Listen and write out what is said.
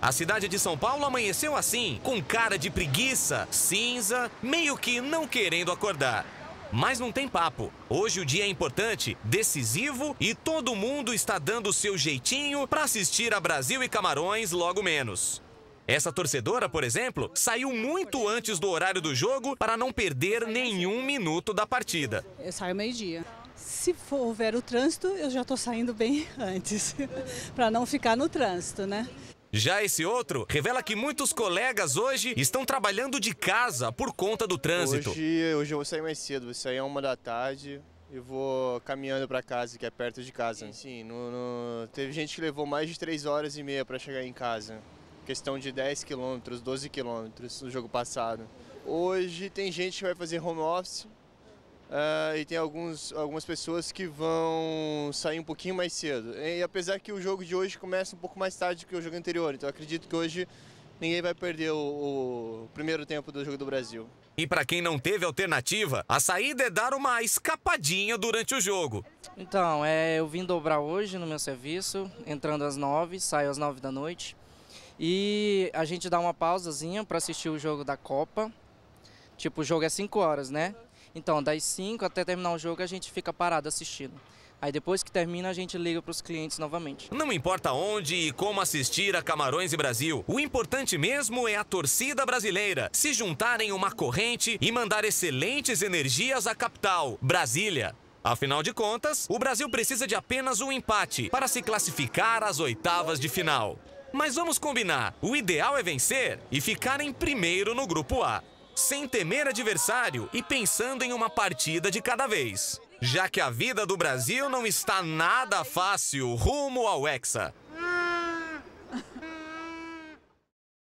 A cidade de São Paulo amanheceu assim, com cara de preguiça, cinza, meio que não querendo acordar. Mas não tem papo. Hoje o dia é importante, decisivo e todo mundo está dando o seu jeitinho para assistir a Brasil e Camarões logo menos. Essa torcedora, por exemplo, saiu muito antes do horário do jogo para não perder nenhum minuto da partida. Eu saio meio-dia. Se for, houver o trânsito, eu já estou saindo bem antes, para não ficar no trânsito, né? Já esse outro revela que muitos colegas hoje estão trabalhando de casa por conta do trânsito. Hoje, hoje eu vou sair mais cedo, vou sair a uma da tarde e vou caminhando para casa, que é perto de casa. Sim, no, no... teve gente que levou mais de 3 horas e meia para chegar em casa. Questão de 10 quilômetros, 12 quilômetros no jogo passado. Hoje tem gente que vai fazer home office, Uh, e tem alguns, algumas pessoas que vão sair um pouquinho mais cedo. E apesar que o jogo de hoje começa um pouco mais tarde que o jogo anterior, então acredito que hoje ninguém vai perder o, o primeiro tempo do jogo do Brasil. E para quem não teve alternativa, a saída é dar uma escapadinha durante o jogo. Então, é, eu vim dobrar hoje no meu serviço, entrando às nove, saio às nove da noite. E a gente dá uma pausazinha para assistir o jogo da Copa. Tipo, o jogo é cinco horas, né? Então, das 5 até terminar o jogo, a gente fica parado assistindo. Aí depois que termina, a gente liga para os clientes novamente. Não importa onde e como assistir a Camarões e Brasil, o importante mesmo é a torcida brasileira se juntarem uma corrente e mandar excelentes energias à capital, Brasília. Afinal de contas, o Brasil precisa de apenas um empate para se classificar às oitavas de final. Mas vamos combinar, o ideal é vencer e ficar em primeiro no grupo A sem temer adversário e pensando em uma partida de cada vez. Já que a vida do Brasil não está nada fácil rumo ao Hexa.